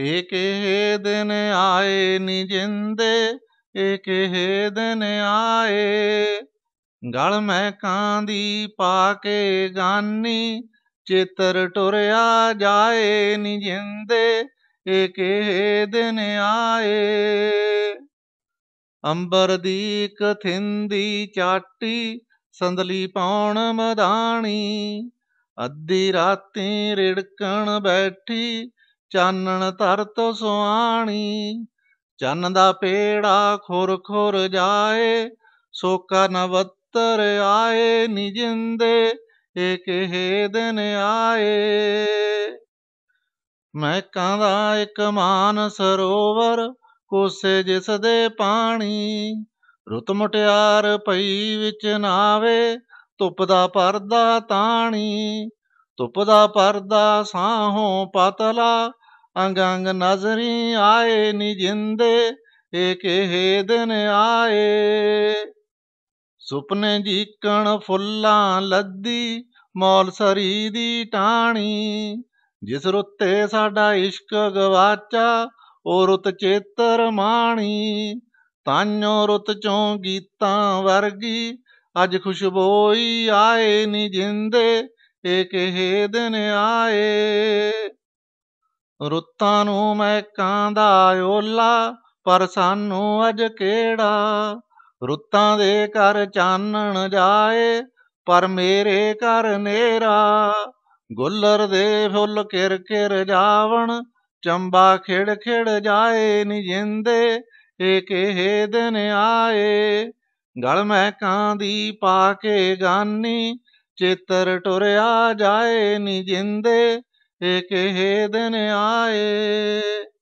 ਇਹ ਹੀ ਦਿਨ ਆਏ ਨੀ ਜਿੰਦੇ ਇਹ ਹੀ ਦਿਨ ਆਏ ਗਲ ਮੈਂ ਦੀ ਪਾ ਕੇ ਗਾਨੀ ਚੇਤਰ ਟੁਰਿਆ ਜਾਏ ਨੀ ਜਿੰਦੇ ਇਹ ਹੀ ਦਿਨ ਆਏ ਅੰਬਰ ਦੀ ਕਥਿੰਦੀ ਚਾਟੀ ਸੰਦਲੀ ਪਾਉਣ ਮਦਾਨੀ ਅੱਧੀ ਰਾਤੀ ਰਿੜਕਣ ਬੈਠੀ ਚਾਨਣ ਧਰ ਤੋ ਸੁਆਣੀ ਚੰਨ ਦਾ ਪੇੜਾ ਖੁਰ ਖੁਰ ਜਾਏ ਸੋਕਾ ਨਵਤਰ ਆਏ ਨਿਜਿੰਦੇ ਇੱਕ ਹੀ ਦਿਨ ਆਏ ਮੈਂ ਕਾਂਦਾ ਇੱਕ ਮਾਨ ਸਰੋਵਰ ਕੋਸੇ ਜਿਸ ਦੇ ਪਾਣੀ ਰੁੱਤ ਮਟਿਆਰ ਪਈ ਵਿੱਚ ਨਾਵੇ ਧੁੱਪ ਦਾ ਪਰਦਾ ਤਾਣੀ ਧੁੱਪ ਦਾ ਪਰਦਾ ਸਾਹੋਂ ਪਤਲਾ ਅੰਗ ਅੰਗ ਨਜ਼ਰੀ ਆਏ ਨੀ ਜਿੰਦੇ ਏਕ ਹੀ ਦਿਨ ਆਏ ਸੁਪਨੇ ਜੀਕਣ ਫੁੱਲਾਂ ਲੱਦੀ ਮੌਲ ਸਰੀ ਦੀ ਟਾਣੀ ਜਿਸ ਰੁੱਤੇ ਸਾਡਾ ਇਸ਼ਕ ਗਵਾਚਾ ਉਹ ਰੁੱਤ ਚੇਤਰ ਮਾਣੀ ਤਾਨੋ ਰੁੱਤ ਚੋਂ ਗੀਤਾਂ ਵਰਗੀ ਅੱਜ ਖੁਸ਼ਬੋਈ ਆਏ ਨੀ ਜਿੰਦੇ ਏਕ ਹੀ ਦਿਨ ਆਏ ਰੁੱਤਾਂ ਨੂੰ ਮੈਂ ਦਾ ਓਲਾ ਪਰ ਸਾਨੂੰ ਅਜ ਕਿਹੜਾ ਰੁੱਤਾਂ ਦੇ ਘਰ ਚਾਨਣ ਜਾਏ ਪਰ ਮੇਰੇ ਘਰ ਨੇਰਾ ਗੁੱਲਰ ਦੇ ਫੁੱਲ ਕਿਰ ਕਿਰ ਜਾਵਣ ਚੰਬਾ ਖਿੜ ਖਿੜ ਜਾਏ ਨੀ ਜਿੰਦੇ ਏਕ ਇਹ ਦਿਨ ਆਏ ਗਲ ਮੈਂ ਦੀ ਪਾ ਕੇ ਗਾਨੀ ਚੇਤਰ ਟੁਰਿਆ ਜਾਏ ਨੀ ਜਿੰਦੇ ਏਕੇ ਦਿਨ ਆਏ